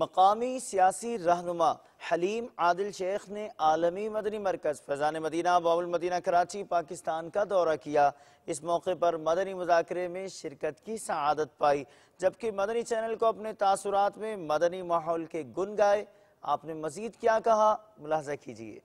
مقامی سیاسی رہنما حلیم عادل شیخ نے عالمی مدنی مرکز فیضان مدینہ باول مدینہ کراچی پاکستان کا دورہ کیا اس موقع پر مدنی مذاکرے میں شرکت کی سعادت پائی جبکہ مدنی چینل کو اپنے تاثرات میں مدنی ماحول کے گن گائے آپ نے مزید کیا کہا ملاحظہ کیجیے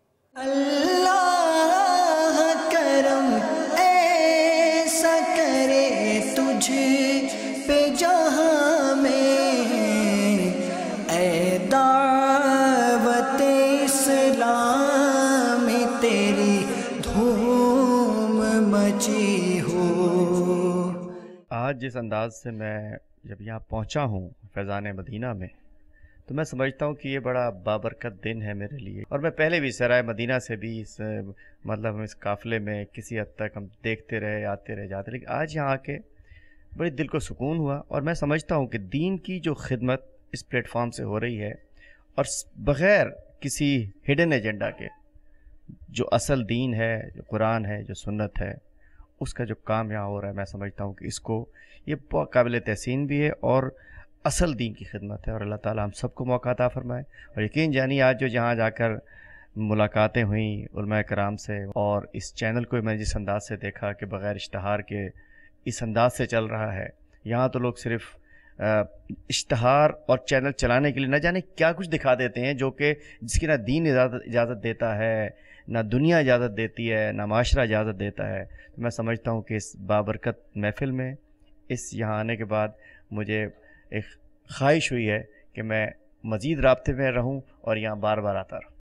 دھوم مچی ہو آج جس انداز سے میں جب یہاں پہنچا ہوں فیضان مدینہ میں تو میں سمجھتا ہوں کہ یہ بڑا بابرکت دن ہے میرے لیے اور میں پہلے بھی سرائے مدینہ سے بھی اس مطلب ہم اس قافلے میں کسی حد تک ہم دیکھتے رہے آتے رہے جاتے لیکن آج یہاں آ کے بڑی دل کو سکون ہوا اور میں سمجھتا ہوں کہ دین کی جو خدمت اس پلیٹ فارم سے ہو رہی ہے اور بغیر کسی ہڈن ایجنڈا کے جو اصل دین ہے جو قرآن ہے جو سنت ہے اس کا جو کام یہاں ہو رہا ہے میں سمجھتا ہوں کہ اس کو یہ بہت قابل تحسین بھی ہے اور اصل دین کی خدمت ہے اور اللہ تعالیٰ ہم سب کو موقع عطا فرمائے اور یقین جانی آج جو جہاں جا کر ملاقاتیں ہوئیں علماء کرام سے اور اس چینل کو میں جس انداز سے دیکھا کہ بغیر اشتہار کے اس انداز سے چل رہا ہے یہاں تو لوگ صرف اشتہار اور چینل چلانے کے لیے نہ جانے کیا کچھ دکھا دیتے ہیں جو کہ جس کی نہ دین اجازت اجازت دیتا ہے نہ دنیا اجازت دیتی ہے نہ معاشرہ اجازت دیتا ہے میں سمجھتا ہوں کہ اس بابرکت محفل میں اس یہاں آنے کے بعد مجھے ایک خواہش ہوئی ہے کہ میں مزید رابطے میں رہوں اور یہاں بار بار آتا رہوں